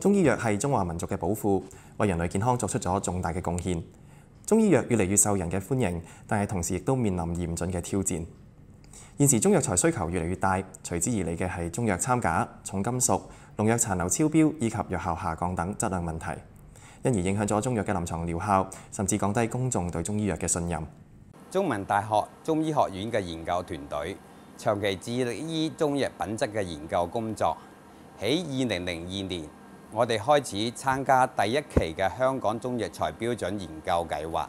中醫藥係中華民族嘅寶庫，為人類健康作出咗重大嘅貢獻。中醫藥越嚟越受人嘅歡迎，但係同時亦都面臨嚴峻嘅挑戰。現時中藥材需求越嚟越大，隨之而嚟嘅係中藥參假、重金屬、農藥殘留超標以及藥效下降等質量問題，因而影響咗中藥嘅臨床療效，甚至降低公眾對中醫藥嘅信任。中文大學中醫學院嘅研究團隊長期致力於中藥品質嘅研究工作，喺二零零二年。我哋開始參加第一期嘅香港中藥材標準研究計劃。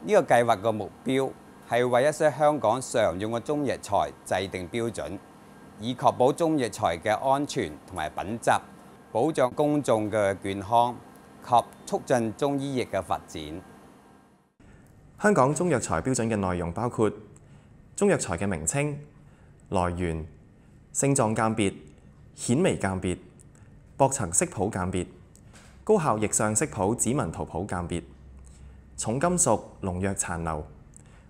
呢個計劃嘅目標係為一些香港常用嘅中藥材制定標準，以確保中藥材嘅安全同埋品質，保障公眾嘅健康及促進中醫藥嘅發展。香港中藥材標準嘅內容包括中藥材嘅名稱、來源、性狀鑑別、顯微鑑別。薄层色谱鉴别、高效液上色谱指纹图谱鉴别、重金属、农药残留、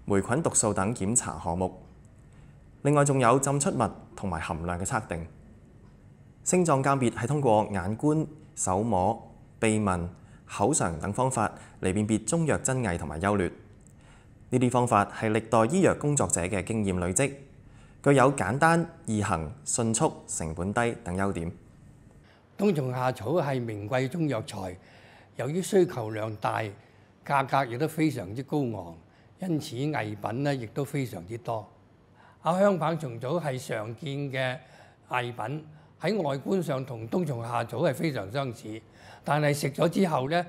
霉菌毒素等检查项目，另外仲有浸出物同埋含量嘅测定。星状鉴别系通过眼观、手摸、鼻闻、口尝等方法嚟辨别中药真伪同埋优劣。呢啲方法系历代医药工作者嘅经验累积，具有简单、易行、迅速、成本低等优点。冬蟲夏草係名貴中藥材，由於需求量大，價格亦都非常之高昂，因此藝品咧亦都非常之多。阿香棒蟲草係常見嘅藝品，喺外觀上同冬蟲夏草係非常相似，但係食咗之後咧，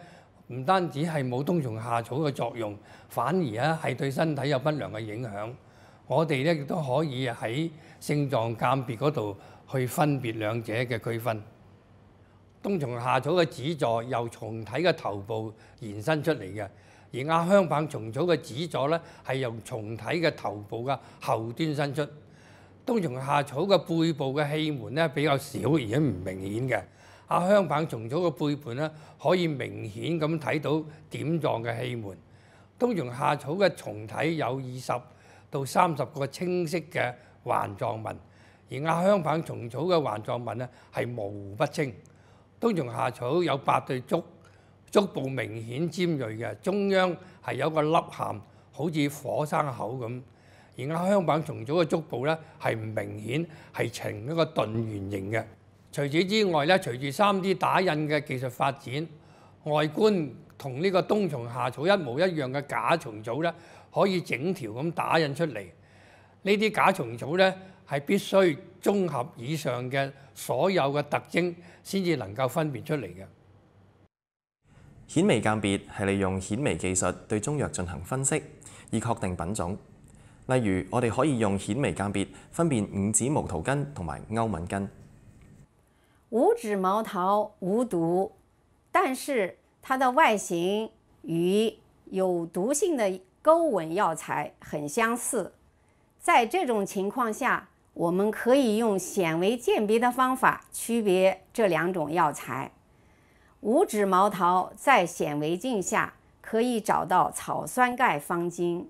唔單止係冇冬蟲夏草嘅作用，反而咧係對身體有不良嘅影響。我哋咧亦都可以喺性狀鑑別嗰度去分別兩者嘅區分。冬蟲夏草嘅子座由蟲體嘅頭部延伸出嚟嘅，而亞香棒蟲草嘅子座咧係由蟲體嘅頭部嘅後端伸出。冬蟲夏草嘅背部嘅氣門咧比較少而且唔明顯嘅，亞香棒蟲草嘅背部咧可以明顯咁睇到點狀嘅氣門。冬蟲夏草嘅蟲體有二十到三十個清晰嘅環狀紋，而亞香棒蟲草嘅環狀紋咧係模糊不清。冬虫夏草有八對足，足部明顯尖鋭嘅，中央係有個凹陷，好似火山口咁。而家香板蟲草嘅足部咧係唔明顯，係呈一個盾圓形嘅。除此之外咧，隨住 3D 打印嘅技術發展，外觀同呢個冬蟲夏草一模一樣嘅假蟲草咧，可以整條咁打印出嚟。呢啲假蟲草咧。係必須綜合以上嘅所有嘅特徵，先至能夠分辨出嚟嘅顯微鑑別係利用顯微技術對中藥進行分析，以確定品種。例如，我哋可以用顯微鑑別分辨五指毛桃根同埋歐敏根。五指毛桃無毒，但是它的外形與有毒性的勾吻藥材很相似，在這種情況下。我们可以用显微鉴别的方法区别这两种药材。五指毛桃在显微镜下可以找到草酸钙方晶，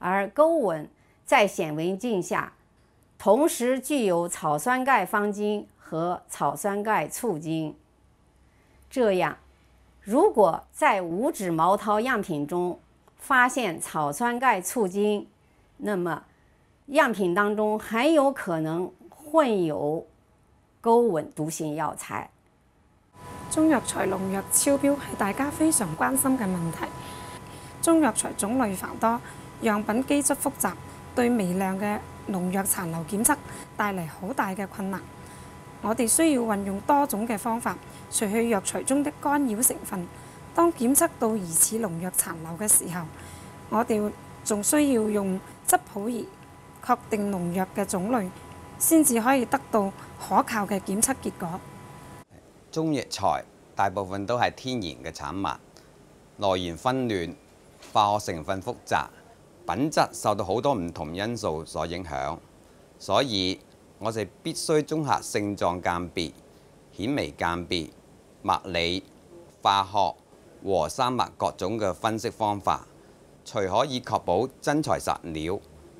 而钩吻在显微镜下同时具有草酸钙方晶和草酸钙醋晶。这样，如果在五指毛桃样品中发现草酸钙醋晶，那么样品当中很有可能混有高稳毒性药材。中药材农药超标系大家非常关心嘅问题。中药材种类繁多，样品基质复杂，对微量嘅农药残留检测带嚟好大嘅困难。我哋需要运用多种嘅方法除去药材中的干扰成分。当检测到疑似农药残留嘅时候，我哋仲需要用质谱仪。確定農藥嘅種類，先至可以得到可靠嘅檢測結果。中藥材大部分都係天然嘅產物，來源混亂，化學成分複雜，品質受到好多唔同因素所影響。所以，我哋必須綜合性狀鑑別、顯微鑑別、物理、化學和生物各種嘅分析方法，才可以確保真材實料。